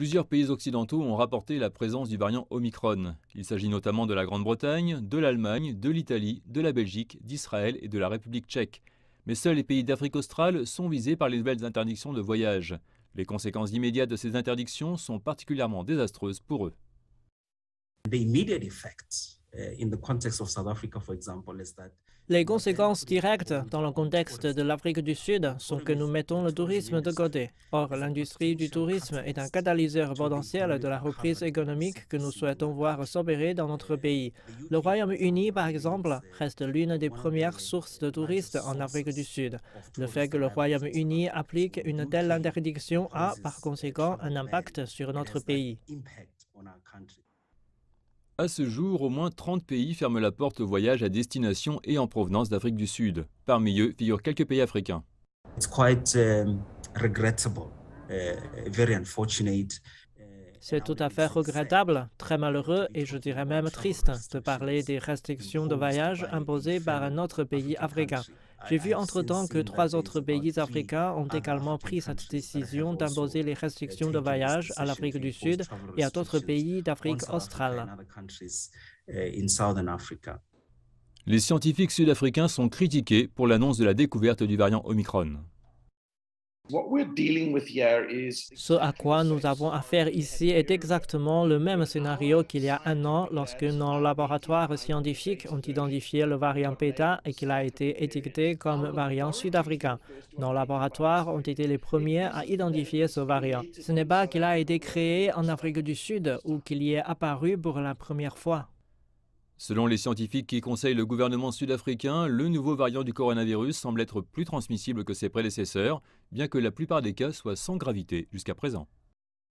Plusieurs pays occidentaux ont rapporté la présence du variant Omicron. Il s'agit notamment de la Grande-Bretagne, de l'Allemagne, de l'Italie, de la Belgique, d'Israël et de la République tchèque. Mais seuls les pays d'Afrique australe sont visés par les nouvelles interdictions de voyage. Les conséquences immédiates de ces interdictions sont particulièrement désastreuses pour eux. Les conséquences directes dans le contexte de l'Afrique du Sud sont que nous mettons le tourisme de côté. Or, l'industrie du tourisme est un catalyseur potentiel de la reprise économique que nous souhaitons voir s'opérer dans notre pays. Le Royaume-Uni, par exemple, uh, reste l'une des premières sources de touristes en Afrique du Sud. Le fait que le Royaume-Uni applique une telle interdiction a, par conséquent, un impact sur notre pays. À ce jour, au moins 30 pays ferment la porte au voyage à destination et en provenance d'Afrique du Sud. Parmi eux figurent quelques pays africains. Um, uh, uh, C'est tout à fait uh, regrettable, très malheureux et je dirais même triste de parler des restrictions de voyage imposées par un autre pays africain. J'ai vu entre-temps que trois autres pays africains ont également pris cette décision d'imposer les restrictions de voyage à l'Afrique du Sud et à d'autres pays d'Afrique australe. Eh, les scientifiques sud-africains sont critiqués pour l'annonce de la découverte du variant Omicron. Ce à quoi nous avons affaire ici est exactement le même scénario qu'il y a un an lorsque nos laboratoires scientifiques ont identifié le variant PETA et qu'il a été étiqueté comme variant sud-africain. Nos laboratoires ont été les premiers à identifier ce variant. Ce n'est pas qu'il a été créé en Afrique du Sud ou qu'il y est apparu pour la première fois. Selon les scientifiques qui conseillent le gouvernement sud-africain, le nouveau variant du coronavirus semble être plus transmissible que ses prédécesseurs, bien que la plupart des cas soient sans gravité jusqu'à présent.